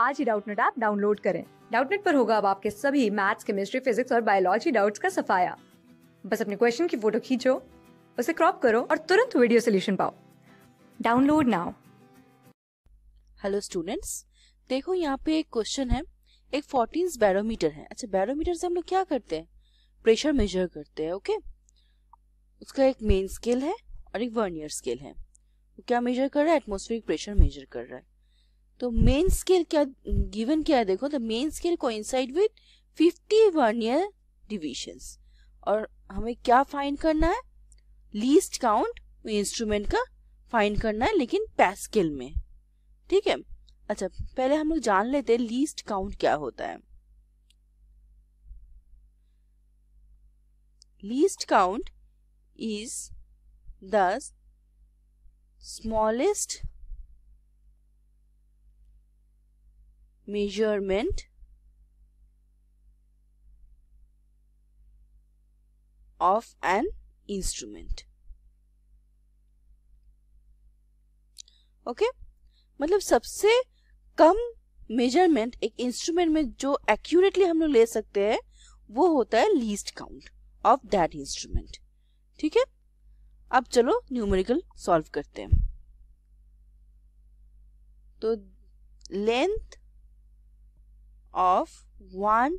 आज ही Doubtnut app download करें डाउटनेट पर होगा अब आपके सभी मैथ्स केमिस्ट्री फिजिक्स और बायोलॉजी डाउट्स का सफाया बस अपने क्वेश्चन की फोटो खींचो उसे क्रॉप करो और तुरंत वीडियो सोल्यूशन पाओ डाउनलोड नाउ हेलो स्टूडेंट्स देखो यहाँ पे एक क्वेश्चन है एक फोर्टीन बैरोमीटर है अच्छा बैरोमीटर से हम लोग क्या करते हैं प्रेशर मेजर करते हैं ओके उसका एक मेन स्केल है और एक वर्नियर स्केल है वो क्या मेजर कर रहा है एटमोस्फेरिक प्रेशर मेजर कर रहा है तो मेन स्केल क्या गिवन क्या है देखो द मेन स्केल को coincide with fifty one year divisions और हमें क्या फाइन करना है लीस्ट काउंट इंस्ट्रूमेंट का फाइन करना है लेकिन पैस्केल में ठीक है अच्छा पहले हम लोग जान लेते हैं लीस्ट काउंट क्या होता है least count is the smallest measurement of an instrument okay okay? मतलब सबसे कम मेजरमेंट एक इंस्ट्रूमेंट में जो एक्यूरेटली हम लोग ले सकते हैं वो होता है least count of that instrument ठीक है अब चलो न्यूमेरिकल सॉल्व करते हैं तो length of one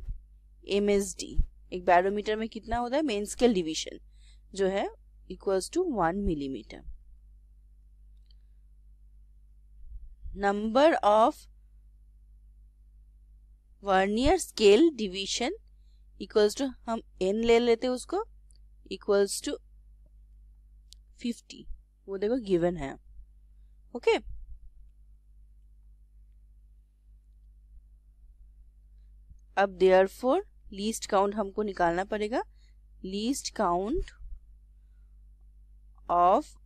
M S D एक बैरोमीटर में कितना होता है मेन स्केल डिवीजन जो है equals to one millimetre number of vernier scale division equals to हम एन ले लेते हैं उसको इक्वल्स टू फिफ्टी वो देखो गिवन है ओके okay? अब देयर फोर लीस्ट काउंट हमको निकालना पड़ेगा least count of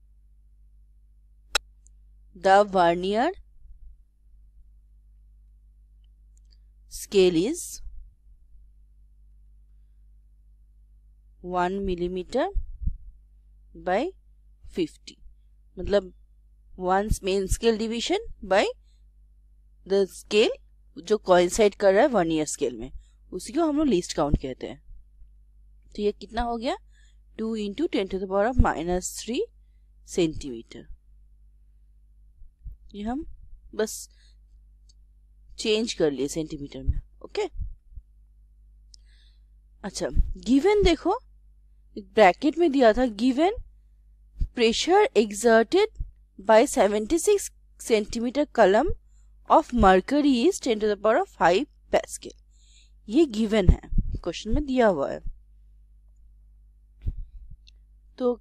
the vernier scale is one millimetre by fifty मतलब one main scale division by the scale जो कॉइंसाइड कर रहा है वन ईयर स्केल में उसी को हम लोग लिस्ट काउंट कहते हैं तो ये कितना हो गया two into ten to the power of minus three centimetre ये हम बस चेंज कर लिए सेंटीमीटर में ओके अच्छा गिवन देखो ब्रैकेट में दिया था given pressure exerted by 76 centimetre column of mercury is ten to the power of five pascal ये गिवन है क्वेश्चन में दिया हुआ है तो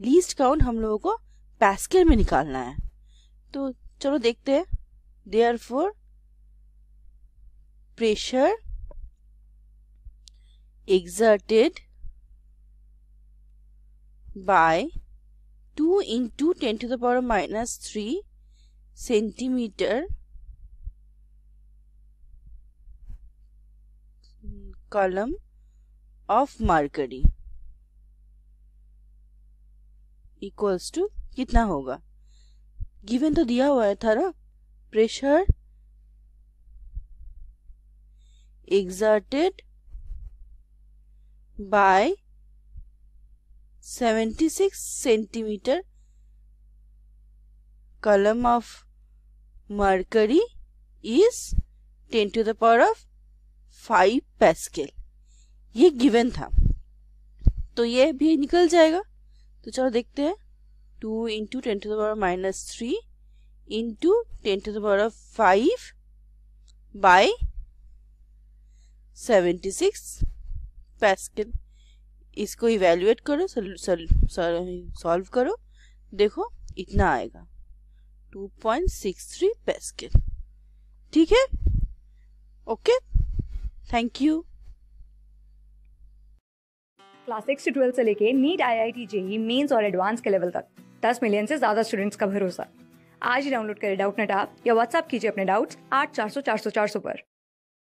लीस्ट काउंट हम लोगों को पैस्केल में निकालना है तो चलो देखते हैं therefore pressure by two into ten to the power minus three centimetre column of mercury equals to कितना होगा गिवन तो दिया हुआ था ना pressure exerted by 76 centimetre column of mercury is 10 to the power of 5 pascal ये given था तो ये भी निकल जाएगा तो चलो देखते हैं two into ten to the power minus three into ten to the power of five by seventy six pascal इसको इवेल्युएट करो सॉल्व करो देखो इतना आएगा 2.63 पास्कल ठीक है okay thank you class six से ट्वेल्थ से लेके NEET I I T JEE mains और एडवांस के लेवल तक दस मिलियन से ज्यादा स्टूडेंट्स का भरोसा आज ही डाउनलोड करें डाउट नेट आप या व्हाट्सअप कीजिए अपने डाउट्स आठ चार सौ चार सौ चार सौ पर